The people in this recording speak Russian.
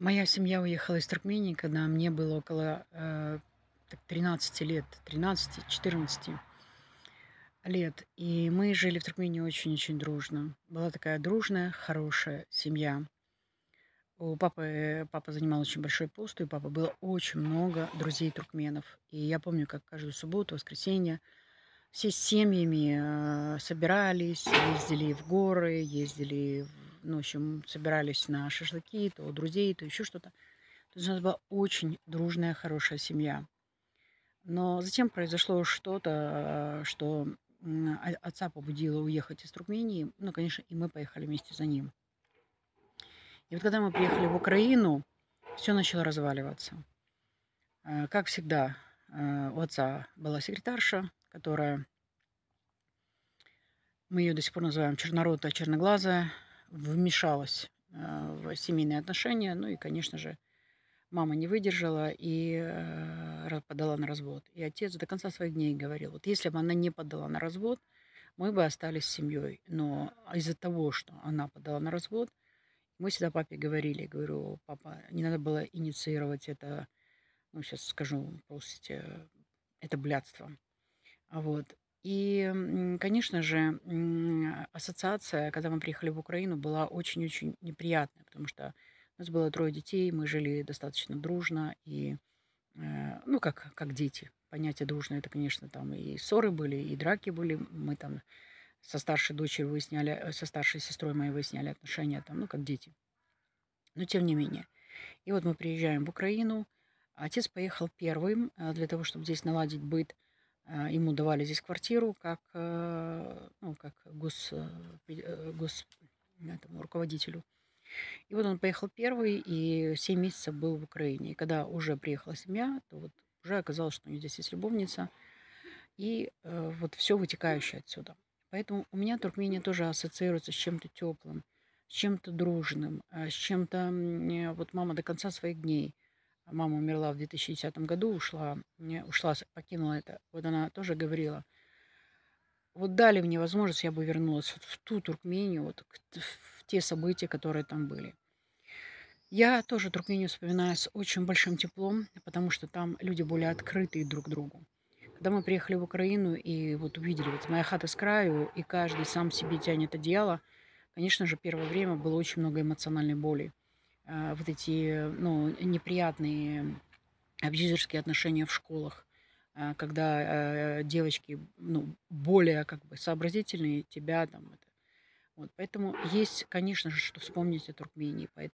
Моя семья уехала из Туркмении, когда мне было около э, 13 лет, 13-14 лет. И мы жили в Туркмении очень-очень дружно. Была такая дружная, хорошая семья. У папы, папа занимал очень большой пост, и у папы было очень много друзей туркменов. И я помню, как каждую субботу, воскресенье все с семьями э, собирались, ездили в горы, ездили в ну, в общем, собирались на шашлыки, то у друзей, то еще что-то. То есть у нас была очень дружная, хорошая семья. Но затем произошло что-то, э, что отца побудило уехать из Туркмении. Ну, конечно, и мы поехали вместе за ним. И вот когда мы приехали в Украину, все начало разваливаться. Э, как всегда, э, у отца была секретарша, которая... Мы ее до сих пор называем чернорота, черноглазая вмешалась э, в семейные отношения. Ну и, конечно же, мама не выдержала и э, подала на развод. И отец до конца своих дней говорил, вот если бы она не подала на развод, мы бы остались с семьей. Но из-за того, что она подала на развод, мы всегда папе говорили, говорю, папа, не надо было инициировать это, ну, сейчас скажу, простите, э, это блядство. А вот. И, конечно же, ассоциация, когда мы приехали в Украину, была очень-очень неприятная, потому что у нас было трое детей, мы жили достаточно дружно, и, э, ну, как, как дети. Понятие дружное, это, конечно, там и ссоры были, и драки были. Мы там со старшей дочерью выясняли, э, со старшей сестрой моей выясняли отношения, там, ну, как дети. Но тем не менее. И вот мы приезжаем в Украину. Отец поехал первым э, для того, чтобы здесь наладить быт. А, ему давали здесь квартиру как, э, ну, как гос, э, э, гос, этому руководителю. И вот он поехал первый и 7 месяцев был в Украине. И когда уже приехала семья, то вот уже оказалось, что у нее здесь есть любовница. И вот все вытекающее отсюда. Поэтому у меня Туркмения тоже ассоциируется с чем-то теплым, с чем-то дружным, с чем-то... Вот мама до конца своих дней Мама умерла в 2010 году, ушла, ушла, покинула это. Вот она тоже говорила, вот дали мне возможность, я бы вернулась вот в ту Туркмению, вот в те события, которые там были. Я тоже Туркмению вспоминаю с очень большим теплом, потому что там люди более открытые друг к другу. Когда мы приехали в Украину и вот увидели, вот моя хата с краю, и каждый сам себе тянет одеяло, конечно же, первое время было очень много эмоциональной боли. Э, вот эти ну, неприятные абьюзерские отношения в школах, э, когда э, девочки ну, более как бы сообразительные тебя там Вот, поэтому есть, конечно же, что вспомнить о Туркмении. поэтому